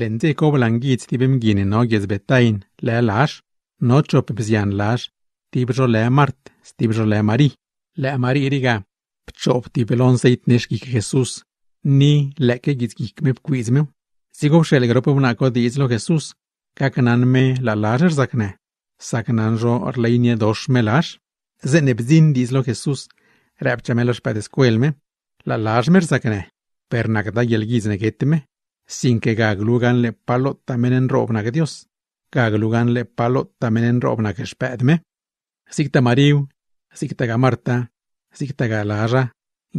lente ko blangiet ti no gez betain le Lash, No chop bzjan lash, ti le mart, le mari, le mari riga, Pchop ti bilon sejt Jesus, ni lekke gizkik mib kwizmiw, sigob xe l ko di Jesus, kaknan me la għaxer zakne, saknan ġo orlejnje doš me l-għax, zenne di diizlo Jesus, rabċa me l-għax pad zakne, per nakda yelgizne ketme sin que le palo tamen que Dios. le palo tamen que spedme. Sicta Mariu, sicta Marta, sicta Galara,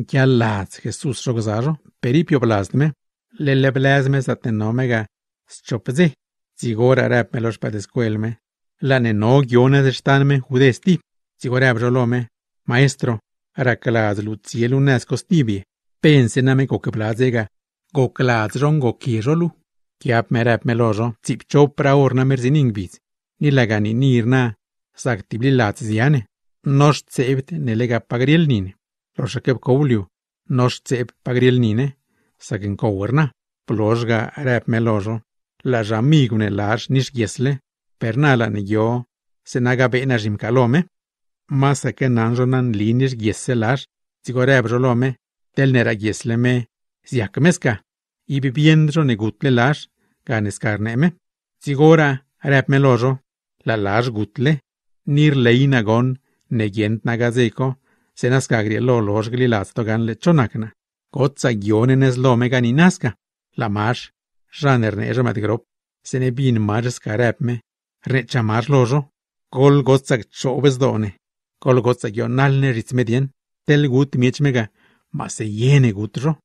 que laz Jesús rogzaro, peripio blasme, le blasme satenómega, schopze, zigora rap melos padescuelme, la neno guiones estanme judesti, zigora abrolome, maestro, aracalaz luciel unescos tibi, pensename coque blasega, go kladzron go kirolu, kiap merep melozo, cip chop praorna merziningbiz, ni lagani nirna, saktibli latziane, nos tsebt nelega pagriel nine, loshakep kouliu, nos tseb pagriel nine, in kowerna, plosga rep melozo, la Jamigune Lars nish giesle, pernala ni se senaga bena jim kalome, masa ke nanjonan linish lars, tsigorebro lome, telnera me, Siakmeska, y viviendo negutle las ganes zigora, sigora lozo, la las gutle, nir leinagon, negient nagazeco, senas gagrielo los glilasto gan lechonacna, kotza la ne senebin mares carepme, rechamar lozo, kol gotza chobes done, kol gotza ritzmedien, tel gut miechmega, mas yene gutro,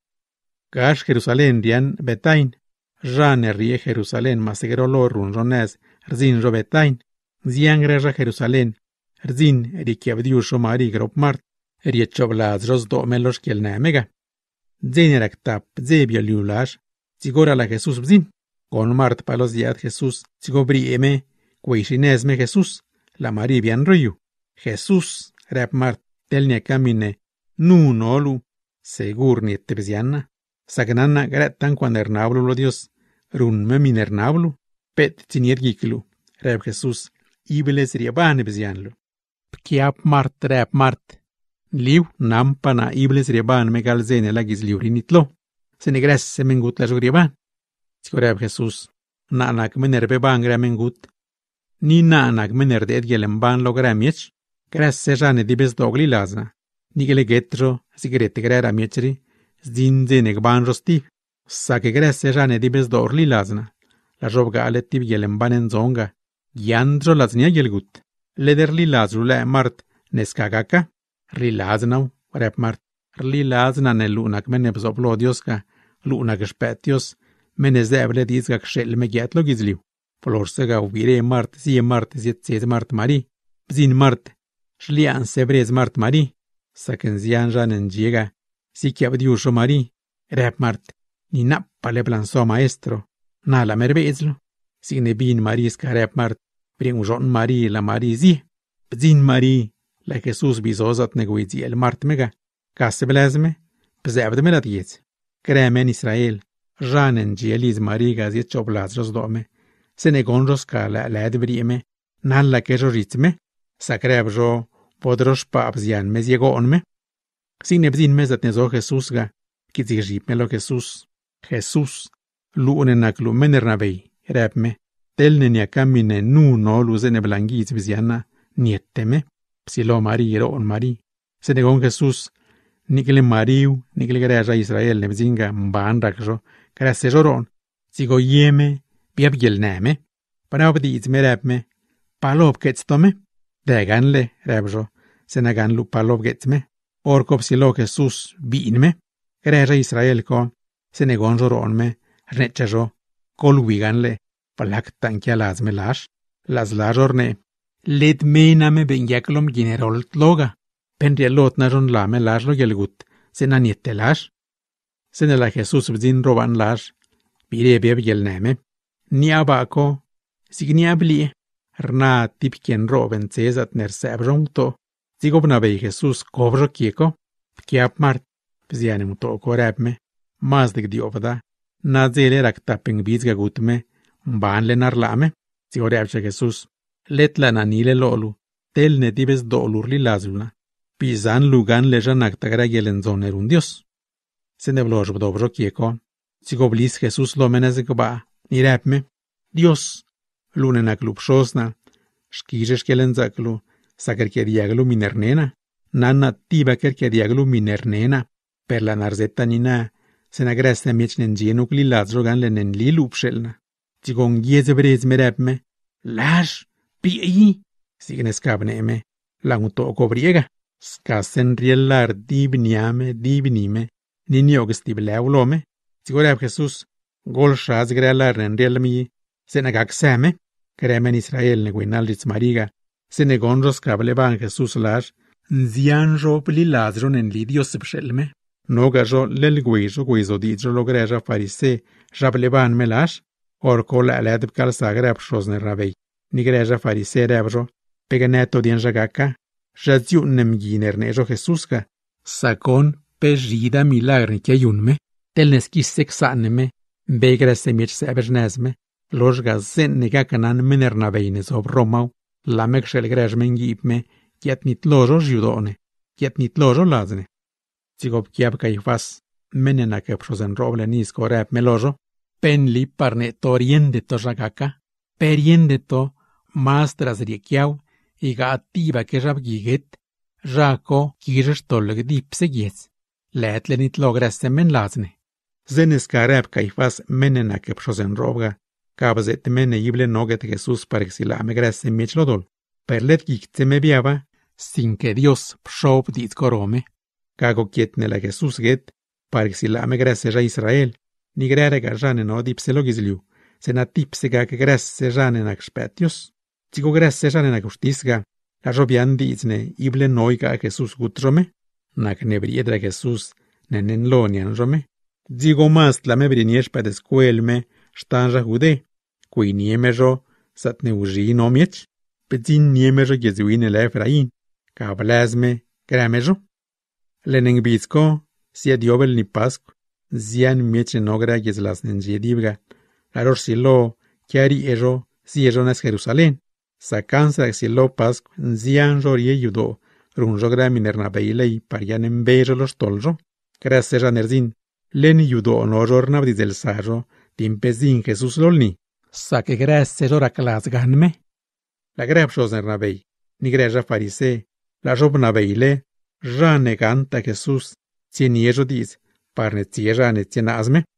Gash Jerusalén Rian Betain, Rane rie Jerusalén masegro run rones, rzin Robetain Betain, zian greja Jerusalén, rzin erikiabdiu shomari grop mart, eriechoblaz ros melos kiel nemega. Zin zebio la Jesús bzin, con mart palos diad Jesús, zigobri eme, me Jesús, la maribian royu, Jesús, rep mart, telnia camine, nun olu, segur ni sagnana gratan cuandernablo lo Dios, memin pet giclu reb Jesus, ibeles riabane bezianlo. Pkiap mart reb mart, liu nampana ibeles riaban megalzene lagis liurinitlo, semengut las Reb Jesús, nanak menerbe beban gremengut ni nanak menerde edgelen ban lo gramiech, gres dibes dogli laza, ni getro sigrete grera zinzinek ban rosti, sake grese rane dibes dorli lazna, la robga aletib yelen banen zonga, yandro laznia yelgut, lederli lazru la mart neskagaka, rilaznau, rep mart, rilazna ne lunak menep zoplodioska, lunak spetios, menes deble dizgak shel megiatlo gizliu. Florsega ubire mart, zie mart, zie mart mari, bzin mart, shlian sebrez mart mari, saken zian jan en si que abdiusho mari, mart, ni nappa le planso maestro, na la mervezlo, si ne bin maris ca mart, prin ujon mari la mari zi, bzin mari, la Jesus bizozat neguizi el mart mega, ca se blezme, bzebd me la diez, cremen Israel, janen gieliz mari gaziet cioblaz rozdome, se negon ca la led brime, la que ritme, sa creb jo, podros pa abzian me ziegonme, Συνεπτύν μέσα την ζωή Χεσούς γα, και τη γρυπέλο Χεσούς, Χεσούς, λούνε να κλουμέν ερναβεί, ρεπ με, τέλνε νια κάμινε νουν όλου ζεν Μαρί, σε Μαρίου, νίκλε Ισραήλ, νεψίγκα, μπάντα ξω, κρασέ ζωρόν, τσιγογιέμε, πια δεγάνλε, Orkopsilo Jesus vinme, reja Israelko, se joronme, rechazo, colwiganle, palak tankia lazme las, las jorne, let mename benyaklom ginerol tloga, naron lame las, yelgut, senaniette senela Jesus bzin roban lash, birebeb ni niabako, signiabli, rna tipkien roben cesat nersebronto, Zigob na bei Jesus kovro kieko, kiap mart, pzianem to okorebme, mazdek diovada, na zele rak tapeng bizga gutme, mban le narlame, zigorebce Jesus, let la na nile lolu, tel ne dibes do lurli lazuna, pizan lugan le janak tagra gelen zoner un dios. Se ne vlož dobro kieko, zigob lis Jesus lomene zigoba, ni repme, dios, lune na klub šosna, škižeš kelen zaklu, diaglo minernena, nana tiba diaglo minernena, perla narzetanina, senagrasta miechnenjienuk lilazrogan lenen lilupshelna. Chigon yezebrez merepme, lash, pi, siguen escabneme, o cobriega, skasen rielar divniame divnime, niniogs tibleulome, sigoreb Jesús, golshaz grealar en rielmi, senagaxeme, Israel mariga, Synagogen Jesús Jesuslash, nzianro plilazron en lidios pshelme. Nogajo Lelguiz guizodidro logreja farise, jablevan melash, orko leled kalsagra pshozne Nigreja farise rebro, peganeto dienjagaka, jadziu nemginer nejo Jesuska, sakon pejida milagre que ayunme, telneskis sexaneme, begra semich sebernezme, los gazen negacanan ob obromau, Lamek shelgreshme ngipme, ložo nitloro judone, nit lozo lazne. Cigop kiap caifas, menena ke prosen roble rep pen penli parne toriende to ragaca, periende to mas tras riekiau, y gativa que rabgiget, raco kiresh toleg nit letlenit semen lazne. Zenes karep caifas menena ke prosen robga, Gabazetemene ible noget Jesús para me gracia mechlodol Perlet me viaba, sin que Dios pshov dit corome. Cago quietne la Jesús get, para me gracia a Israel. Ni grare en no dipselogizliu. Senatipsega que gracia janen en axpetios. Chico gracia rane en ajustisga, La ible noiga Jesús gutrome. Nac nebriedra Jesús nenenlonian rome. Digo más la me pa descuelme, kuiniemejo satneuxino pedin niemero jesuine la Efraín, cablasme gramejo. Lenengbizco, si adiobel ni pasco, zian mieche nogra yeslas nenjedibga, laror silo, kiari ero, si eronas Jerusalén, sacansa silo pasco, zian rorie judo, runjogra minerna parian en beiro los tolro, gracias a Nerdin, leni yudo honor ornab saro, sarro, timpezin Jesús lolni. sa ke grese lora klas ganme. La greb shozer na bei, ni greja farise, la job na ja ne canta Jesus, cien ježo dis, parne cije ne cien azme.